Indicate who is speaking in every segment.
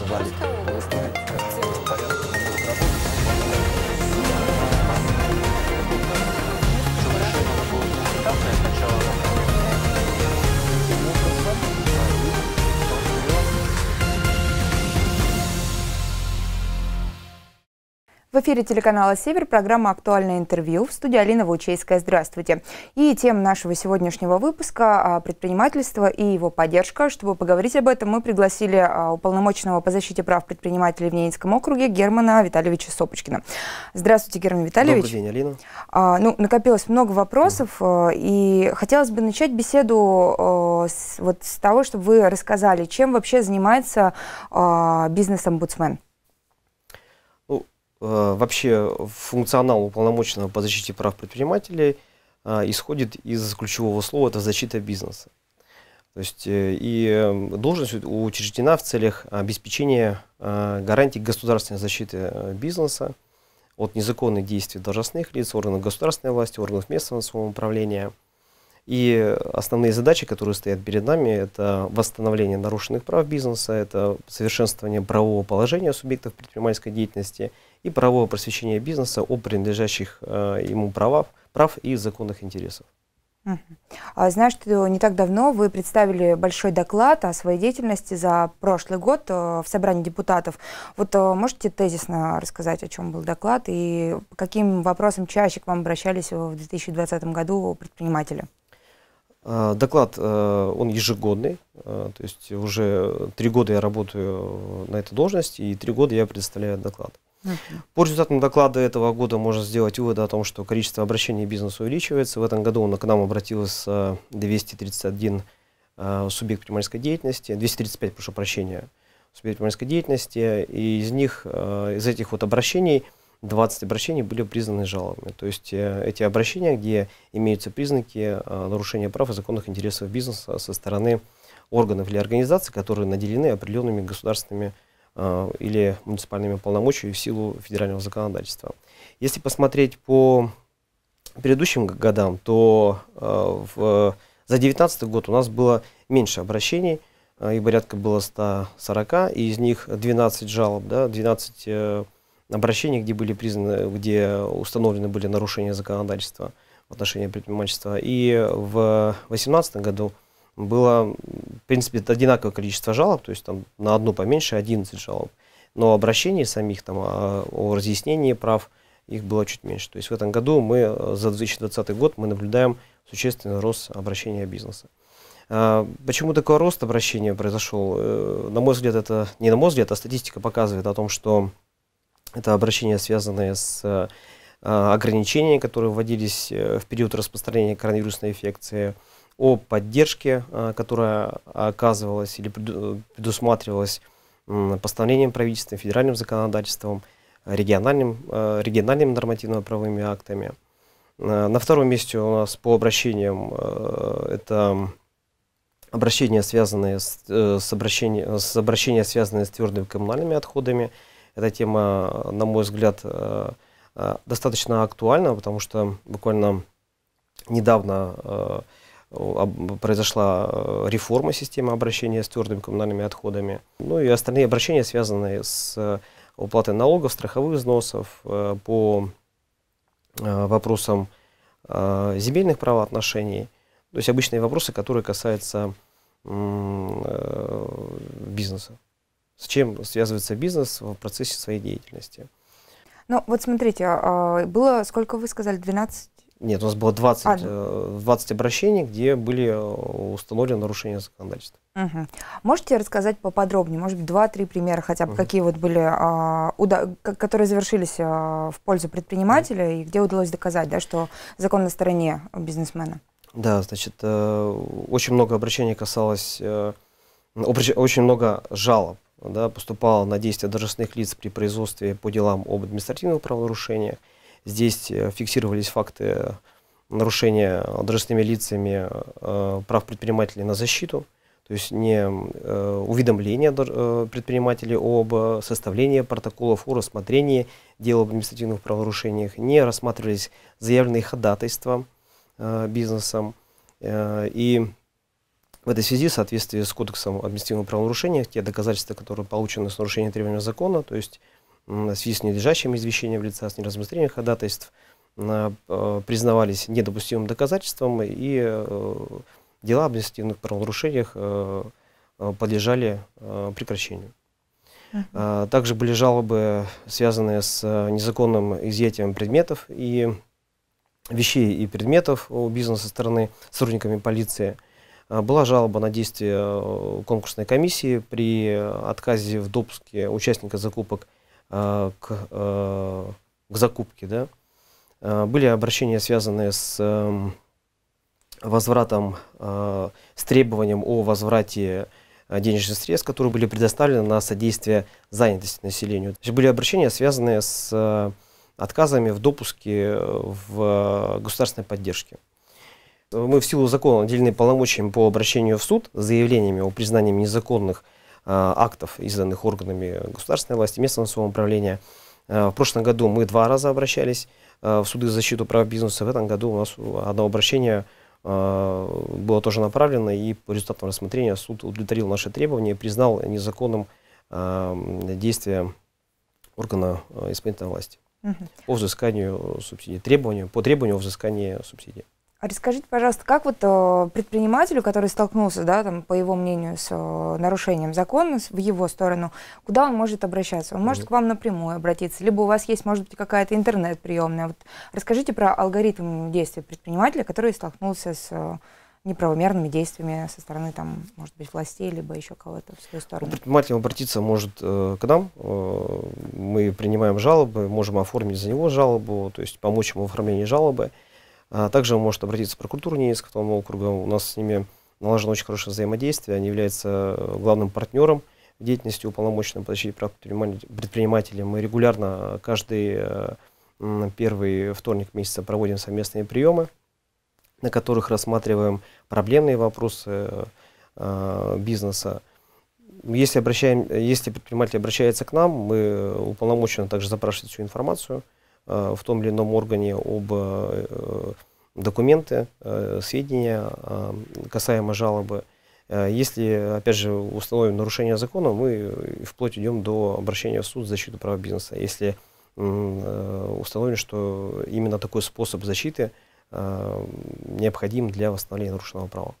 Speaker 1: Рвали. В эфире телеканала «Север» программа «Актуальное интервью» в студии Алина Вучейская. Здравствуйте. И тема нашего сегодняшнего выпуска а, – предпринимательство и его поддержка. Чтобы поговорить об этом, мы пригласили а, уполномоченного по защите прав предпринимателей в Ненецком округе Германа Витальевича Сопочкина. Здравствуйте, Герман Витальевич. Добрый день, Алина. А, ну, накопилось много вопросов, mm. и хотелось бы начать беседу с, вот, с того, чтобы вы рассказали, чем вообще занимается бизнес-омбудсмен.
Speaker 2: Э, вообще функционал уполномоченного по защите прав предпринимателей э, исходит из ключевого слова это защита бизнеса. То есть э, и должность учреждена в целях обеспечения гарантий государственной защиты бизнеса от незаконных действий должностных лиц, органов государственной власти, органов местного самоуправления. И основные задачи, которые стоят перед нами, это восстановление нарушенных прав бизнеса, это совершенствование правового положения субъектов предпринимательской деятельности – и правового просвещения бизнеса о принадлежащих э, ему правах, прав и законных интересах.
Speaker 1: А Знаю, что э, не так давно вы представили большой доклад о своей деятельности за прошлый год э, в собрании депутатов. Вот можете тезисно рассказать, о чем был доклад и по каким вопросам чаще к вам обращались в 2020 году предприниматели?
Speaker 2: Доклад, он ежегодный, то есть уже три года я работаю на этой должности, и три года я представляю доклад. Uh -huh. По результатам доклада этого года можно сделать выводы о том, что количество обращений бизнеса увеличивается. В этом году к нам обратилось 231 э, э, субъект предпринимательской деятельности, 235, прошу прощения, субъект предпринимательской деятельности, и из них, э, из этих вот обращений, 20 обращений были признаны жалобами. То есть эти обращения, где имеются признаки нарушения прав и законных интересов бизнеса со стороны органов или организаций, которые наделены определенными государственными Э, или муниципальными полномочиями в силу федерального законодательства. Если посмотреть по предыдущим годам, то э, в, за 2019 год у нас было меньше обращений, э, их порядка было 140, и из них 12 жалоб, да, 12 обращений, где были признаны, где установлены были нарушения законодательства в отношении предпринимательства. И в 2018 году было, в принципе, одинаковое количество жалоб, то есть там на одну поменьше 11 жалоб. Но обращений самих там, о, а, о разъяснении прав их было чуть меньше. То есть в этом году мы, э, за 2020 год, мы наблюдаем существенный рост обращения бизнеса. А, почему такой рост обращения произошел? Э, на мой взгляд, это не на мой взгляд, а статистика показывает о том, что это обращения, связанные с э, а, ограничениями, которые вводились в период распространения коронавирусной инфекции – о поддержке, э, которая оказывалась или предусматривалась постановлением правительства, федеральным законодательством, региональным, э, региональными нормативно-правовыми актами. Э, на втором месте у нас по обращениям это обращения, связанные с, с, обращения, с обращения, связанные с твердыми коммунальными отходами. Эта тема, на мой взгляд, достаточно актуальна, потому что буквально недавно произошла э, реформа системы обращения с твердыми коммунальными отходами. Ну и остальные обращения, связанные с э, уплатой налогов, страховых взносов, э, по вопросам земельных правоотношений. То есть обычные вопросы, которые касаются бизнеса. С чем связывается бизнес в процессе своей деятельности.
Speaker 1: Ну, вот смотрите, а, а, было, сколько вы сказали, 12
Speaker 2: нет, у нас было 20, а, 20 э, обращений, где были э, установлены нарушения законодательства.
Speaker 1: Угу. Можете рассказать поподробнее, может быть, 2-3 примера хотя бы, угу. какие вот были, а, уда- которые завершились а, в пользу предпринимателя, угу. и где удалось доказать, да, что закон на стороне бизнесмена?
Speaker 2: Да, значит, очень много обращений касалось, очень много жалоб да, поступало на действия должностных лиц при производстве по делам об административных правонарушениях. Здесь э, фиксировались факты нарушения должностными лицами э, прав предпринимателей на защиту, то есть не э, уведомление предпринимателей об составлении протоколов о рассмотрении дела об административных правонарушениях, не рассматривались заявленные ходатайства бизнесом. И в этой связи, в соответствии с Кодексом административных правонарушений, те доказательства, которые получены с нарушением требований закона, то есть в связи с ненадлежащим извещением лица, с неразмыслением ходатайств а, а, признавались недопустимым доказательством, и э, дела об административных правонарушениях э, э, подлежали прекращению. А, также были жалобы, связанные с незаконным изъятием предметов и вещей и предметов у бизнеса со стороны сотрудниками полиции. Была жалоба на действие конкурсной комиссии при отказе в допуске участника закупок Э, к, э, к закупке. Да? Э, были обращения, связанные с эм, возвратом, с требованием о возврате денежных средств, которые были предоставлены на содействие занятости населению. Были обращения, связанные с отказами в допуске в государственной поддержке. Мы в силу закона отдельные полномочиями по обращению в суд с заявлениями о признании незаконных Э, актов, изданных органами государственной власти, местного самоуправления. Э, в прошлом году мы два раза обращались э, в суды за защиту прав бизнеса. В этом году у нас одно обращение было тоже направлено, и по результатам рассмотрения суд удовлетворил наши требования и признал незаконным действия органа исполнительной власти угу. по взысканию субсидий, требованию, по требованию о взыскании субсидий.
Speaker 1: А расскажите, пожалуйста, как вот э, предпринимателю, который столкнулся, да, там, по его мнению, с э, нарушением закона в его сторону, куда он может обращаться? Он может к вам напрямую обратиться, либо у вас есть, может быть, какая-то интернет-приемная. Вот расскажите про алгоритм действий предпринимателя, который столкнулся с э, неправомерными действиями со стороны, там, может быть, властей, либо еще кого-то в свою сторону. Ну, предприниматель
Speaker 2: обратиться может э, к нам. Э, мы принимаем жалобы, можем оформить за него жалобу, то есть помочь ему в оформлении жалобы. Э, а, также может обратиться в прокуратуру Ненецкого округа. У нас с ними налажено очень хорошее взаимодействие. Они являются э, главным партнером в деятельности уполномоченного по защите прав предпринимателей. Мы регулярно э, каждый э, первый вторник месяца проводим совместные приемы, на которых рассматриваем проблемные вопросы бизнеса. Если, обращаем, если предприниматель обращается к нам, мы уполномочены также запрашивать всю информацию – Э, в том или ином органе об э, документы, э, сведения касаемо жалобы. Если, опять же, установим нарушение закона, мы вплоть идем до обращения в суд в защиту прав бизнеса. Если установлено, что именно такой способ защиты необходим для восстановления нарушенного права.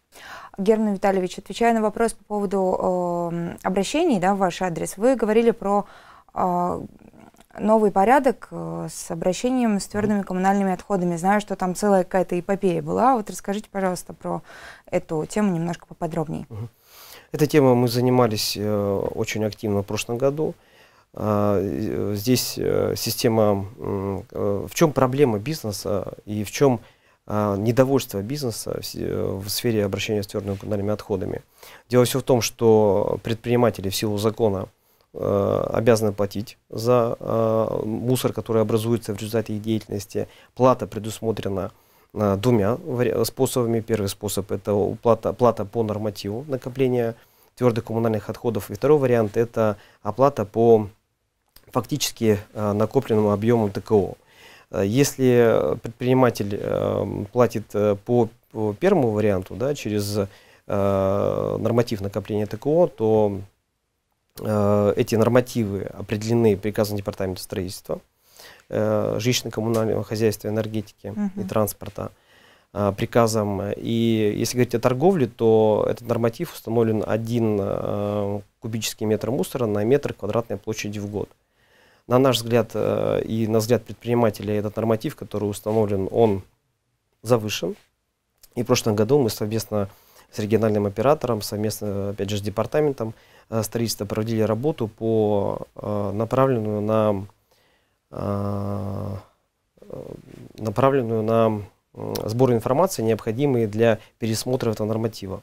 Speaker 1: Герман Витальевич, отвечая на вопрос по поводу обращений да, в ваш адрес, вы говорили про новый порядок э, с обращением с твердыми коммунальными отходами. Знаю, что там целая какая-то эпопея была. Вот расскажите, пожалуйста, про эту тему немножко поподробнее.
Speaker 2: Эта тема мы занимались э, очень активно в прошлом году. А, э, здесь система, в чем проблема бизнеса и в чем а, недовольство бизнеса в сфере обращения с твердыми коммунальными отходами. Дело все в том, что предприниматели в силу закона Э, обязаны платить за э, мусор, который образуется в результате их деятельности. Плата предусмотрена э, двумя способами. Первый способ – это плата, плата по нормативу накопления твердых коммунальных отходов. И второй вариант – это оплата по фактически накопленному объему ТКО. Если предприниматель платит по, по первому варианту, да, через норматив накопления ТКО, то Э, эти нормативы определены приказом Департамента строительства, э, жилищно-коммунального хозяйства, энергетики угу. и транспорта э, приказом. И если говорить о торговле, то этот норматив установлен 1 кубический метр мусора на метр квадратной площади в год. На наш взгляд и на взгляд предпринимателя этот норматив, который установлен, он завышен. И в прошлом году мы совместно с региональным оператором, совместно, опять же, с департаментом э, строительства проводили работу по э, направленную на э, направленную на сбор информации, необходимые для пересмотра этого норматива.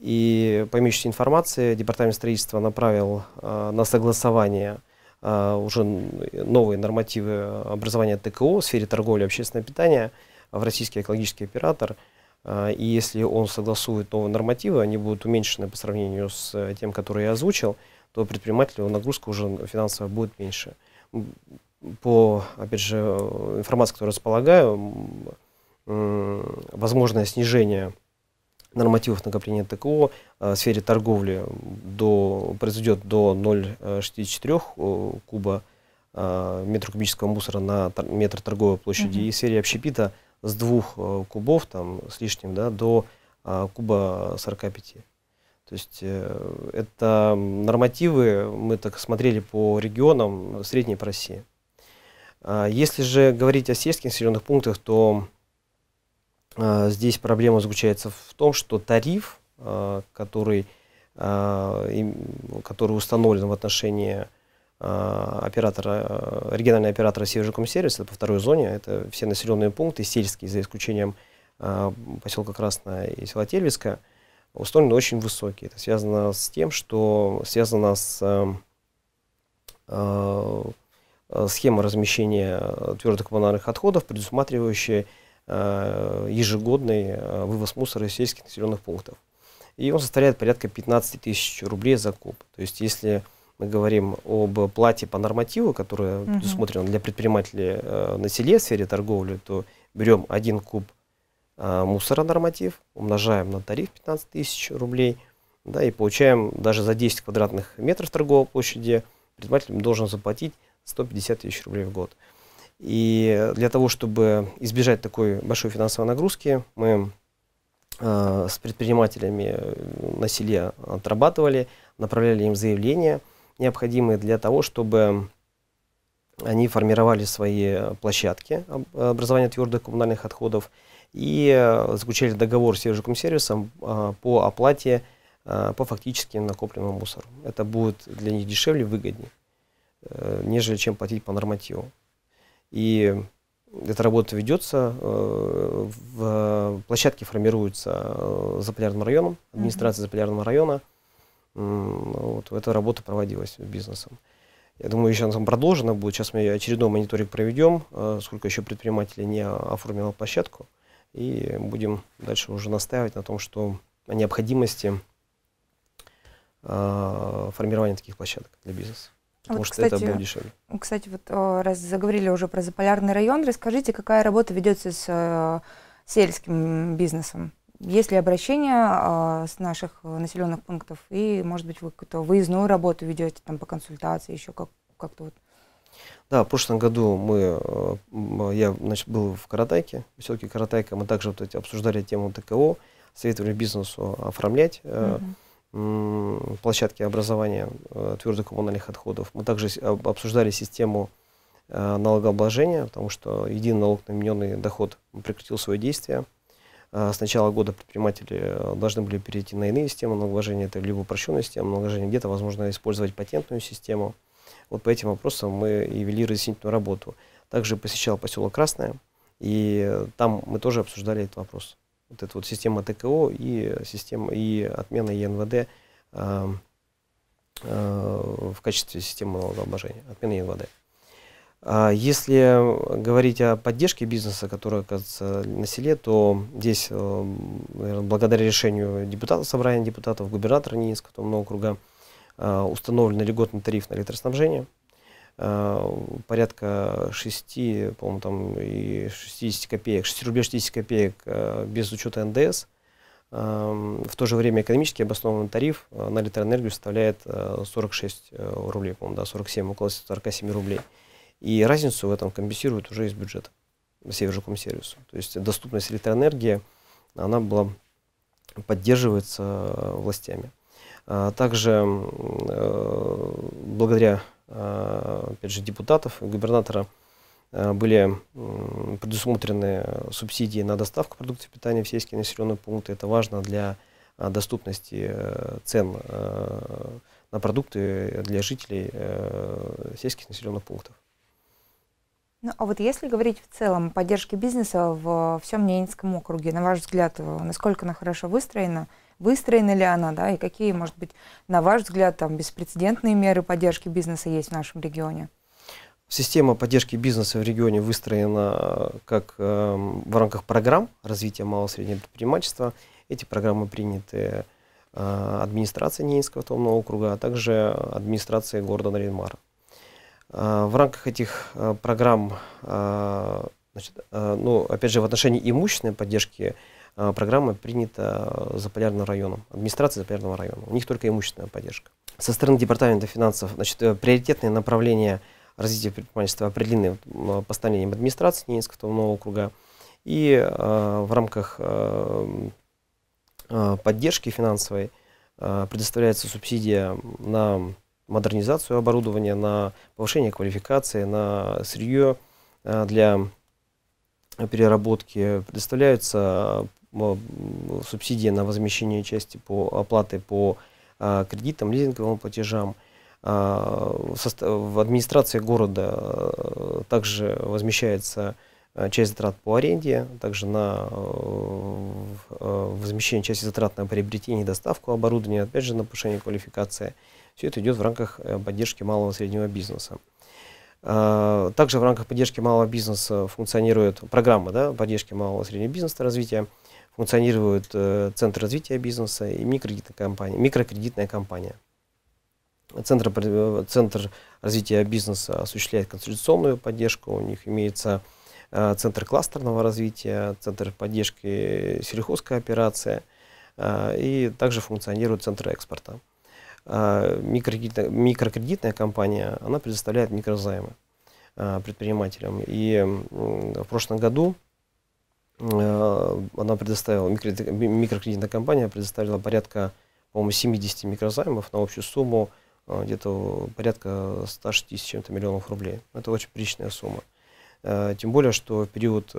Speaker 2: И по имеющейся информации Департамент строительства направил на согласование уже новые нормативы образования ТКО в сфере торговли и общественного питания в российский экологический оператор – а, и если он согласует новые нормативы, они будут уменьшены по сравнению с э, тем, который я озвучил, то предпринимателю нагрузка уже финансовая будет меньше. По, опять же, информации, которую располагаю, возможное снижение нормативов накопления ТКО э, в сфере торговли до, произойдет до 0,64 э, куба метр кубического мусора на метр торговой площади. Mm-hmm. И в сфере общепита с двух э, кубов там, с лишним да, до а, куба 45. То есть э, это нормативы, мы так смотрели по регионам э, средней по России. А, если же говорить о сельских населенных пунктах, то а, здесь проблема заключается в том, что тариф, который, который установлен в отношении Э, оператора, э, региональный оператор Севежекомсервис, это по второй зоне, это все населенные пункты, сельские, за исключением э, поселка Красная и села Тельвиска, установлены очень высокие. Это связано с тем, что связано с схема размещения твердых коммунальных отходов, предусматривающая ежегодный вывоз мусора из сельских населенных пунктов. И он составляет порядка 15 тысяч рублей за куб. То есть если мы говорим об плате по нормативу, которая угу. предусмотрена для предпринимателей э, на селе в сфере торговли, то берем один куб э, мусора норматив, умножаем на тариф 15 тысяч рублей, да, и получаем даже за 10 квадратных метров торговой площади предприниматель должен заплатить 150 тысяч рублей в год. И для того, чтобы избежать такой большой финансовой нагрузки, мы э, с предпринимателями на селе отрабатывали, направляли им заявления – необходимые для того, чтобы они формировали свои площадки образования твердых коммунальных отходов и э, заключали договор с сервисом сервисом э, по оплате э, по фактически накопленному мусору. Это будет для них дешевле, выгоднее, нежели чем платить по нормативу. И эта работа ведется. В формируются формируется заполярным районом, администрация заполярного района. А вот, эта работа проводилась бизнесом. Я думаю, еще она там продолжена будет. Сейчас мы очередной мониторинг проведем, а сколько еще предпринимателей не оформило площадку. И будем дальше уже настаивать на том, что о необходимости а, формирования таких площадок для бизнеса. Потому вот, что кстати, это будет дешевле.
Speaker 1: Кстати, вот раз заговорили уже про заполярный район, расскажите, какая работа ведется с сельским бизнесом? Есть ли обращения э, с наших населенных пунктов? И, может быть, вы какую-то выездную работу ведете там по консультации, еще как- как-то вот?
Speaker 2: Да, в прошлом году мы, а, я значит, был в Каратайке, в поселке Каратайка, мы также вот эти, обсуждали тему ТКО, советовали бизнесу оформлять угу. площадки образования э, твердых коммунальных отходов. Мы также обсуждали систему э, налогообложения, потому что единый налог на имененный доход прекратил свое действие. А, с начала года предприниматели э, должны были перейти на иные системы налогообложения, это либо упрощенная система налогообложения, где-то возможно использовать патентную систему. Вот по этим вопросам мы и вели разъяснительную работу. Также посещал поселок Красное, и там мы тоже обсуждали этот вопрос. Вот эта вот система ТКО и, система, и отмена ЕНВД э, а, э, а, в качестве системы налогообложения, отмена ЕНВД. А, если говорить о поддержке бизнеса, которая оказывается на селе, то здесь, э, наверное, благодаря решению депутатов, собрания депутатов, губернатора Ненецкого много округа, а, установлен льготный тариф на электроснабжение. А, порядка 6, по-моему, там и 60 копеек, 6 рублей 60 копеек без учета НДС. В то же время экономически обоснованный тариф на электроэнергию составляет 46 э, рублей, по-моему, да, 47, около 47 рублей. И разницу в этом компенсируют уже из бюджета сервису, То есть доступность электроэнергии, она была, поддерживается э, властями. А, также э, благодаря э, опять же, депутатов губернатора были предусмотрены субсидии на доставку продуктов питания в сельские населенные пункты. Это важно для доступности цен на продукты для жителей сельских населенных пунктов.
Speaker 1: Ну, а вот если говорить в целом о поддержке бизнеса в э, всем Ненецком округе, на ваш взгляд, э, насколько она хорошо выстроена, выстроена ли она, да, и какие, может быть, на ваш взгляд, там, беспрецедентные меры поддержки бизнеса есть в нашем регионе?
Speaker 2: Система поддержки бизнеса в регионе выстроена э, как э, в рамках программ развития малого и среднего предпринимательства. Эти программы приняты э, администрацией Ненецкого автономного округа, а также администрацией города Наринмара. Э, в рамках этих э, программ, э, значит, ну, опять же, в отношении имущественной поддержки программа принята Заполярным районом, администрацией Заполярного района. У них только имущественная поддержка. Со стороны Департамента финансов, значит, приоритетные направления развития предпринимательства определены постановлением администрации Ненецкого нового округа. И в рамках поддержки финансовой предоставляется субсидия на модернизацию оборудования, на повышение квалификации, на сырье э, для переработки. Предоставляются э, субсидии на возмещение части по оплаты по э, кредитам, лизинговым платежам. В администрации города также возмещается часть затрат по аренде, также на возмещение части затрат на приобретение и доставку оборудования, опять же на повышение квалификации. Все это идет в рамках э, поддержки малого и среднего бизнеса. А, также в рамках поддержки малого бизнеса функционирует программа да, поддержки малого и среднего бизнеса развития, функционирует э, Центр развития бизнеса и микрокредитная компания. Микрокредитная компания. Центр, э, центр развития бизнеса осуществляет консультационную поддержку, у них имеется Центр кластерного развития, Центр поддержки сельхозской операции и также функционирует Центр экспорта. А, микрокредитная, микрокредитная компания, она предоставляет микрозаймы а, предпринимателям. И в прошлом году а, она предоставила, микрокредитная компания предоставила порядка, по-моему, 70 микрозаймов на общую сумму где-то порядка 160 чем-то миллионов рублей. Это очень приличная сумма. Тем более, что в период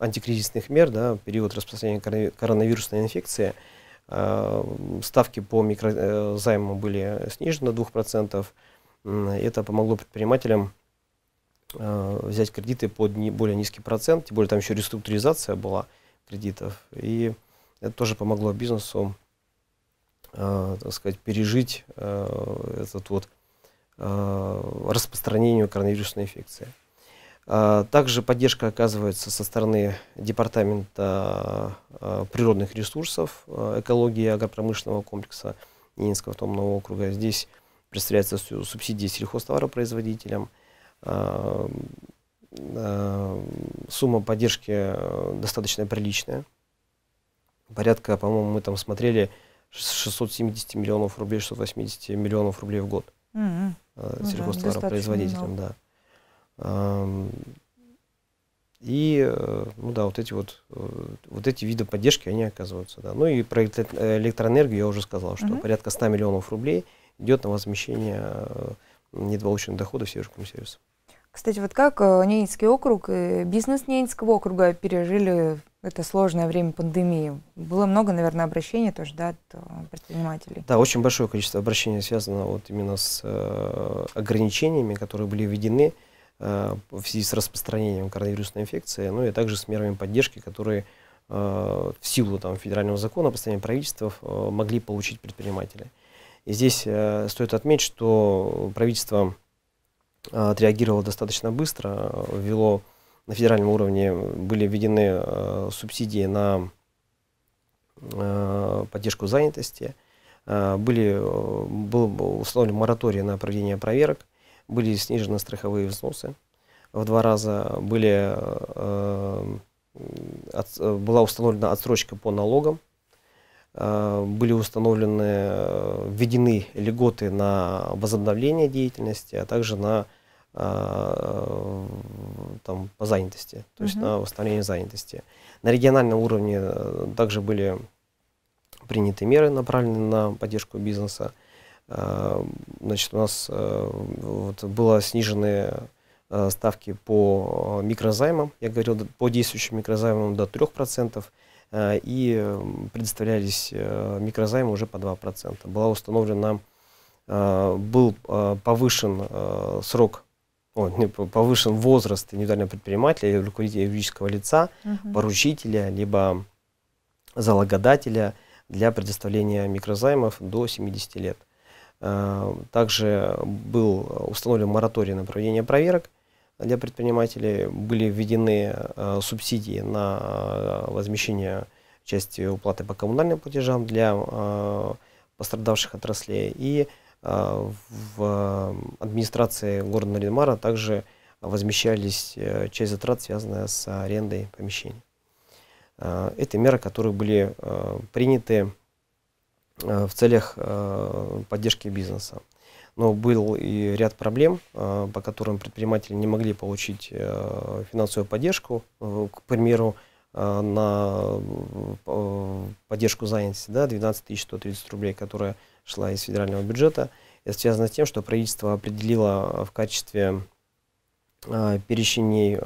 Speaker 2: антикризисных мер, да, в период распространения коронавирусной инфекции – Э, ставки по микрозайму э, были снижены до 2%. Это помогло предпринимателям э, взять кредиты под более низкий процент, тем более там еще реструктуризация была кредитов. И это тоже помогло бизнесу, так сказать, пережить этот вот распространению коронавирусной инфекции. А, также поддержка оказывается со стороны Департамента а, природных ресурсов а, экологии агропромышленного комплекса Нинского автономного округа. Здесь представляется субсидии сельхозтоваропроизводителям. Сумма поддержки э, достаточно приличная. Порядка, по-моему, мы там смотрели 670 миллионов рублей, 680 миллионов рублей в год mm-hmm. сельхозтоваропроизводителям. Да. И, э, ну да, вот эти вот, э, вот эти виды поддержки, они оказываются, да. Ну и про электроэнергию я уже сказал, что угу. порядка 100 миллионов рублей идет на возмещение э, недополученных доходов Северскому сервису.
Speaker 1: Кстати, вот как Ненецкий округ и бизнес Ненецкого округа пережили это сложное время пандемии? Было много, наверное, обращений тоже да, от предпринимателей.
Speaker 2: Да, очень большое количество обращений связано вот именно с ограничениями, которые были введены. Э, в связи с распространением коронавирусной инфекции, ну и также с мерами поддержки, которые э, в силу там, федерального закона, постановления правительства э, могли получить предприниматели. И здесь стоит отметить, что правительство отреагировало достаточно быстро, ввело на федеральном уровне были введены субсидии на поддержку занятости, были, был установлен мораторий на проведение проверок, были снижены страховые взносы в два раза, были, э, от, э, была установлена отсрочка по налогам, э, были установлены, э, введены льготы на возобновление деятельности, а также на э, там, по занятости, то есть на восстановление занятости. На региональном уровне э, также были приняты меры, направленные на поддержку бизнеса. Э, значит, у нас э, вот, было снижены э, ставки по микрозаймам, я говорил, по действующим микрозаймам до 3%, и предоставлялись микрозаймы уже по 2%. Была установлена, был повышен срок, повышен возраст индивидуального предпринимателя руководителя юридического лица, угу. поручителя, либо залогодателя для предоставления микрозаймов до 70 лет. Э, также был установлен мораторий на проведение проверок для предпринимателей, были введены э, субсидии на э, возмещение части уплаты по коммунальным платежам для пострадавших отраслей. И в администрации города Наринмара также возмещались часть затрат, связанная с арендой помещений. Это меры, которые были приняты Э, в целях э, поддержки бизнеса. Но был и ряд проблем, э, по которым предприниматели не могли получить финансовую поддержку, к примеру, на поддержку занятости, да, 12 130 рублей, которая шла из федерального бюджета. Это связано с тем, что правительство определило в качестве перечней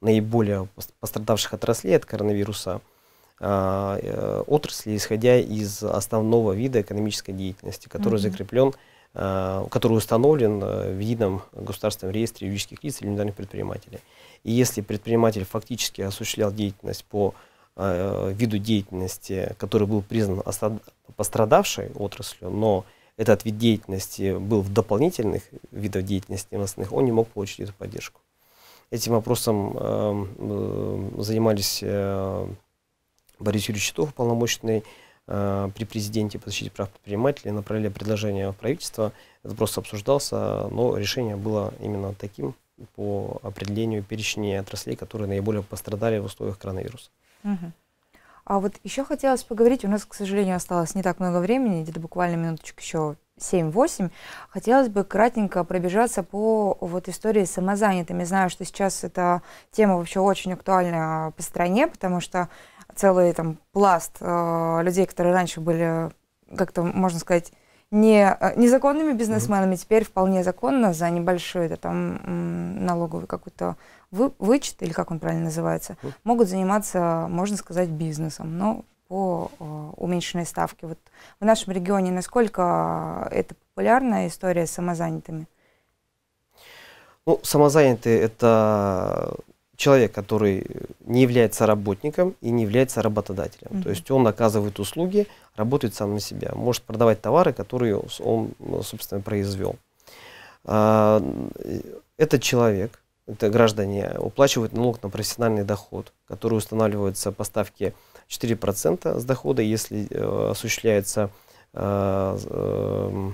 Speaker 2: наиболее пострадавших отраслей от коронавируса – а, э, отрасли, исходя из основного вида экономической деятельности, который mm-hmm. закреплен а, который установлен э, в едином государственном реестре юридических лиц и индивидуальных предпринимателей. И если предприниматель фактически осуществлял деятельность по а, э, виду деятельности, который был признан пострадавшей отраслью, но этот вид деятельности был в дополнительных видах деятельности новостных, он не мог получить эту поддержку. Этим вопросом эм, занимались Борис Юрьевич Титов, полномочный э, при президенте по защите прав предпринимателей, направили предложение в правительство. Это просто обсуждался, но решение было именно таким по определению перечней отраслей, которые наиболее пострадали в условиях коронавируса.
Speaker 1: А вот еще хотелось поговорить, у нас, к сожалению, осталось не так много времени, где-то буквально минуточек еще 7-8. Хотелось бы кратенько пробежаться по вот истории с самозанятыми. Знаю, что сейчас эта тема вообще очень актуальна по стране, потому что целый там пласт э, людей, которые раньше были, как-то можно сказать, не э, незаконными бизнесменами, mm-hmm. теперь вполне законно за небольшой это там налоговый какой-то вы, вычет или как он правильно называется, mm-hmm. могут заниматься, можно сказать, бизнесом, но по э, уменьшенной ставке. Вот в нашем регионе насколько это популярная история с самозанятыми?
Speaker 2: Ну, самозанятые это человек, который не является работником и не является работодателем. Mm -hmm. То есть он оказывает услуги, работает сам на себя, может продавать товары, которые он, ну, собственно, произвел. А, этот человек, это граждане, уплачивают налог на профессиональный доход, который устанавливается по ставке 4% с дохода, если э, осуществляется э, эм,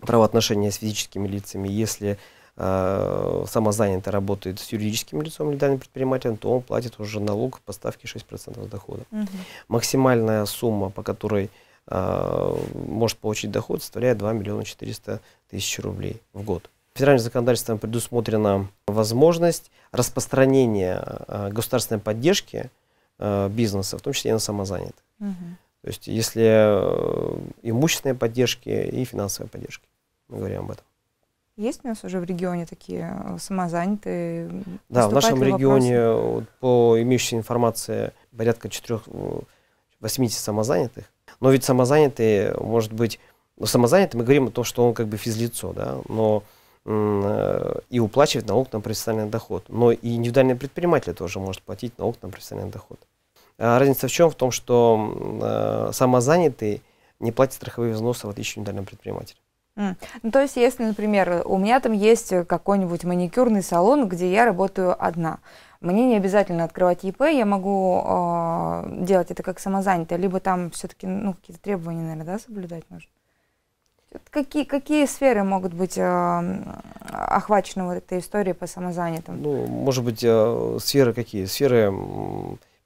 Speaker 2: правоотношения с физическими лицами, если Э, самозанятый работает с юридическим лицом или данным предпринимателем, то он платит уже налог по ставке 6% дохода. Угу. Максимальная сумма, по которой э, может получить доход, составляет 2 миллиона 400 тысяч рублей в год. Федеральным законодательством предусмотрена возможность распространения э, государственной поддержки э, бизнеса, в том числе и на самозанятых. Угу. То есть если э, имущественные поддержки и финансовые поддержки. Мы говорим об этом.
Speaker 1: Есть у нас уже в регионе такие э, самозанятые? Да, в нашем регионе
Speaker 2: вот, по имеющейся информации порядка 4, 80 э, самозанятых. Но ведь самозанятые, может быть, ну, самозанятый мы говорим о том, что он как бы физлицо, да, но э, и уплачивает налог на профессиональный доход. Но и индивидуальный предприниматель тоже может платить налог на профессиональный доход. А разница в чем? В том, что самозанятый не платит страховые взносы в отличие от индивидуального предпринимателя.
Speaker 1: Ну, то есть, если, например, у меня там есть какой-нибудь маникюрный салон, где я работаю одна, мне не обязательно открывать ИП, я могу э, делать это как самозанятая, либо там все-таки ну, какие-то требования, наверное, да, соблюдать нужно. Какие, какие сферы могут быть э, охвачены вот этой историей по самозанятым? Ну,
Speaker 2: может быть, э, сферы какие? Сферы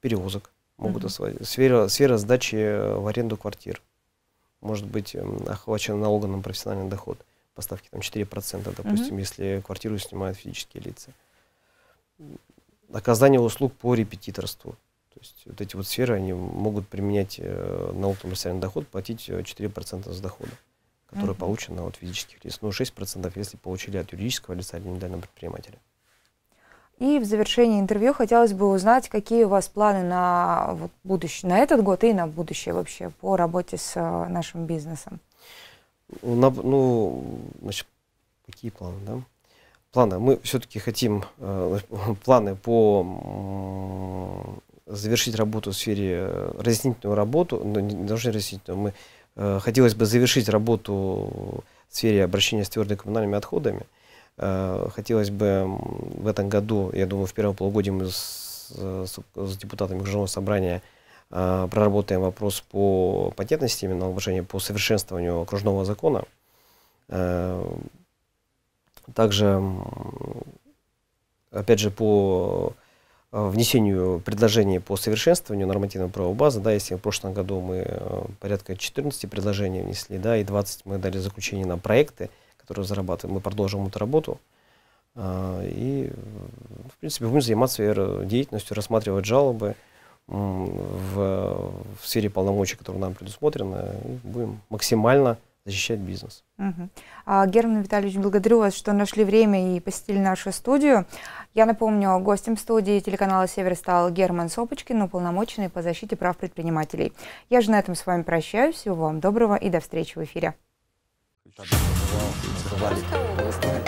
Speaker 2: перевозок могут mm -hmm. освоить, сфера, сфера сдачи в аренду квартир может быть эм, охвачен налогом на профессиональный доход поставки ставке там, 4%, допустим, угу. если квартиру снимают физические лица. Оказание услуг по репетиторству. То есть вот эти вот сферы, они могут применять э, налог на профессиональный доход, платить 4% э, с дохода, который угу. получен от физических лиц. Ну, 6%, если получили от юридического лица или индивидуального предпринимателя.
Speaker 1: И в завершении интервью хотелось бы узнать, какие у вас планы на вот, будущее, на этот год и на будущее вообще по работе с э, нашим бизнесом.
Speaker 2: Ну, на, ну, значит, какие планы, да? Планы. Мы все-таки хотим э, планы по э, завершить работу в сфере э, разъяснительную работу, но не должны разъяснительную. Мы э, хотелось бы завершить работу в сфере обращения с твердыми коммунальными отходами. Э, Э, хотелось бы в этом году, я думаю, в первом полугодии мы с, с, депутатами Гражданского собрания э, проработаем вопрос по патентности, именно улучшение по совершенствованию окружного закона. Э, также, опять же, по внесению предложений по совершенствованию нормативного правовой базы, да, если в прошлом году мы порядка 14 предложений внесли, да, и 20 мы дали заключение на проекты, разрабатываем. Мы продолжим эту работу. А, и, в принципе, будем заниматься деятельностью, рассматривать жалобы в, в сфере полномочий, которые нам предусмотрены, и будем максимально защищать бизнес.
Speaker 1: Угу. Герман Витальевич, благодарю вас, что нашли время и посетили нашу студию. Я напомню, гостем студии телеканала «Север» стал Герман Сопочкин, уполномоченный по защите прав предпринимателей. Я же на этом с вами прощаюсь. Всего вам доброго и до встречи в эфире. Спасибо. trabalho.